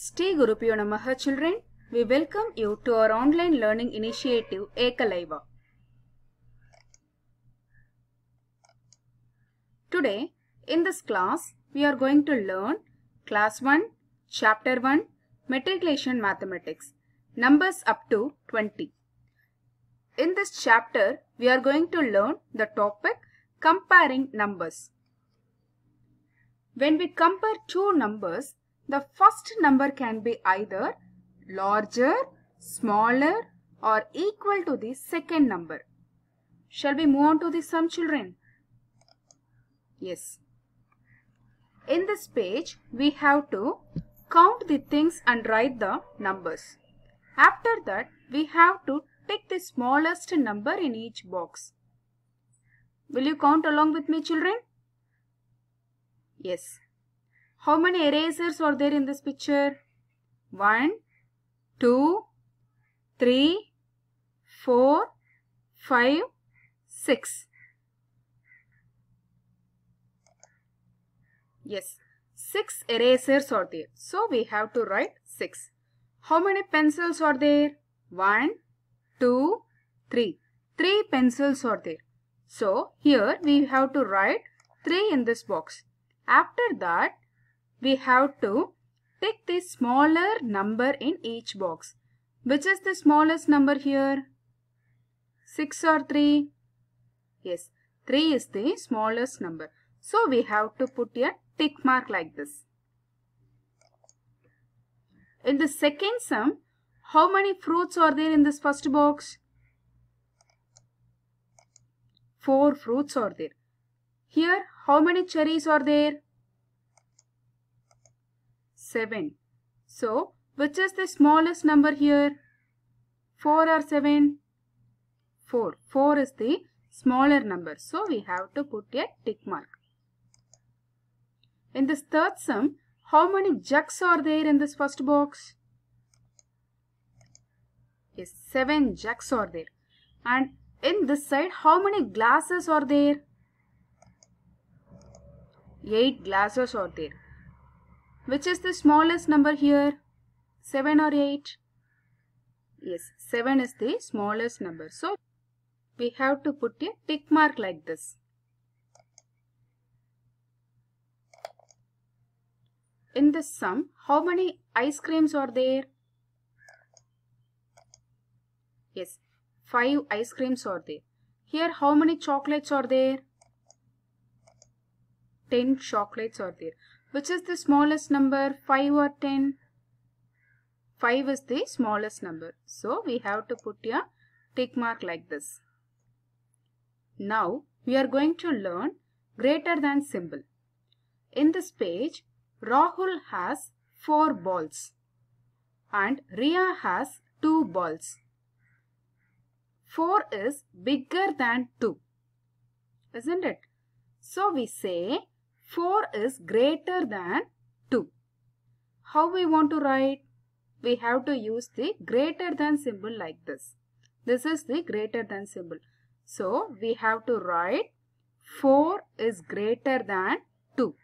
Stay Gurupyo Namaha children. We welcome you to our online learning initiative Ekalaiva. Today, in this class, we are going to learn Class 1, Chapter 1, Matriculation Mathematics, Numbers up to 20. In this chapter, we are going to learn the topic Comparing Numbers. When we compare two numbers, the first number can be either larger, smaller or equal to the second number. Shall we move on to the sum children? Yes. In this page, we have to count the things and write the numbers. After that, we have to pick the smallest number in each box. Will you count along with me children? Yes. How many erasers were there in this picture? One, two, three, four, five, six. Yes, 6 erasers are there. So we have to write 6. How many pencils are there? One, two, three. 3 pencils are there. So here we have to write 3 in this box. After that we have to take the smaller number in each box. Which is the smallest number here? 6 or 3? Yes, 3 is the smallest number. So we have to put a tick mark like this. In the second sum, how many fruits are there in this first box? 4 fruits are there. Here, how many cherries are there? 7. So, which is the smallest number here? 4 or 7? 4. 4 is the smaller number. So, we have to put a tick mark. In this third sum, how many jugs are there in this first box? Yes, 7 jugs are there. And in this side, how many glasses are there? 8 glasses are there. Which is the smallest number here? 7 or 8? Yes, 7 is the smallest number. So, we have to put a tick mark like this. In this sum, how many ice creams are there? Yes, 5 ice creams are there. Here, how many chocolates are there? 10 chocolates are there. Which is the smallest number 5 or 10? 5 is the smallest number. So we have to put a tick mark like this. Now we are going to learn greater than symbol. In this page, Rahul has 4 balls and Ria has 2 balls. 4 is bigger than 2, isn't it? So we say 4 is greater than 2. How we want to write? We have to use the greater than symbol like this. This is the greater than symbol. So, we have to write 4 is greater than 2.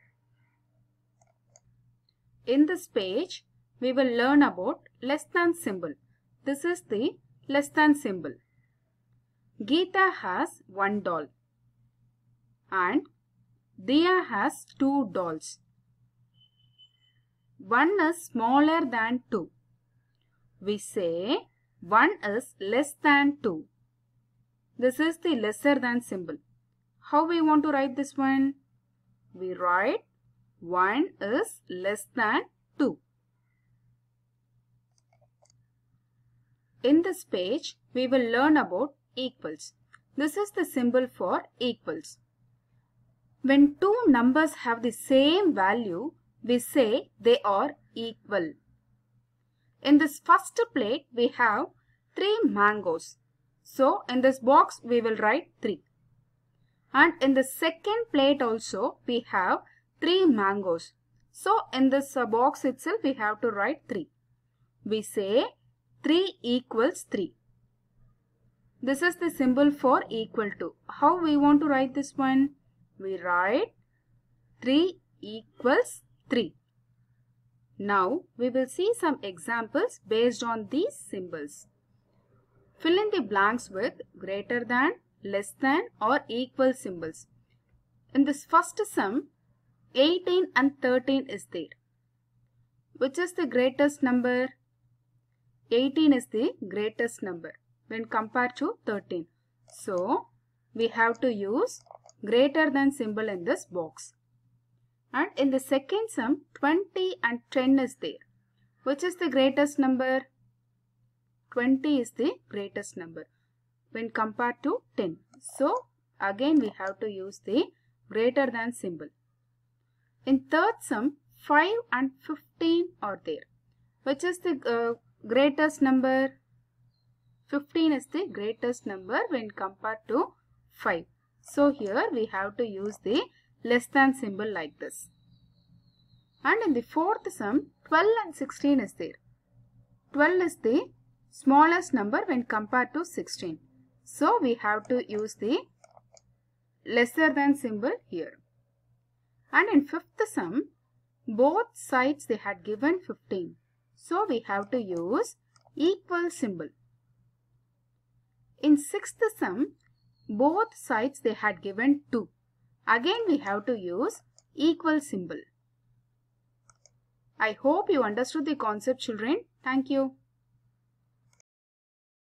In this page, we will learn about less than symbol. This is the less than symbol. Geeta has one doll and Dia has two dolls. One is smaller than two. We say one is less than two. This is the lesser than symbol. How we want to write this one? We write 1 is less than 2. In this page, we will learn about equals. This is the symbol for equals. When two numbers have the same value, we say they are equal. In this first plate, we have 3 mangoes. So, in this box, we will write 3. And in the second plate also, we have 3 mangoes. So, in this uh, box itself, we have to write 3. We say 3 equals 3. This is the symbol for equal to. How we want to write this one? we write 3 equals 3. Now we will see some examples based on these symbols. Fill in the blanks with greater than, less than or equal symbols. In this first sum, 18 and 13 is there. Which is the greatest number? 18 is the greatest number when compared to 13. So, we have to use greater than symbol in this box. And in the second sum, 20 and 10 is there. Which is the greatest number? 20 is the greatest number when compared to 10. So, again we have to use the greater than symbol. In third sum, 5 and 15 are there. Which is the uh, greatest number? 15 is the greatest number when compared to 5. So here we have to use the less than symbol like this. And in the fourth sum, 12 and 16 is there. 12 is the smallest number when compared to 16. So we have to use the lesser than symbol here. And in fifth sum, both sides they had given 15. So we have to use equal symbol. In sixth sum, both sides they had given 2. Again we have to use equal symbol. I hope you understood the concept children. Thank you.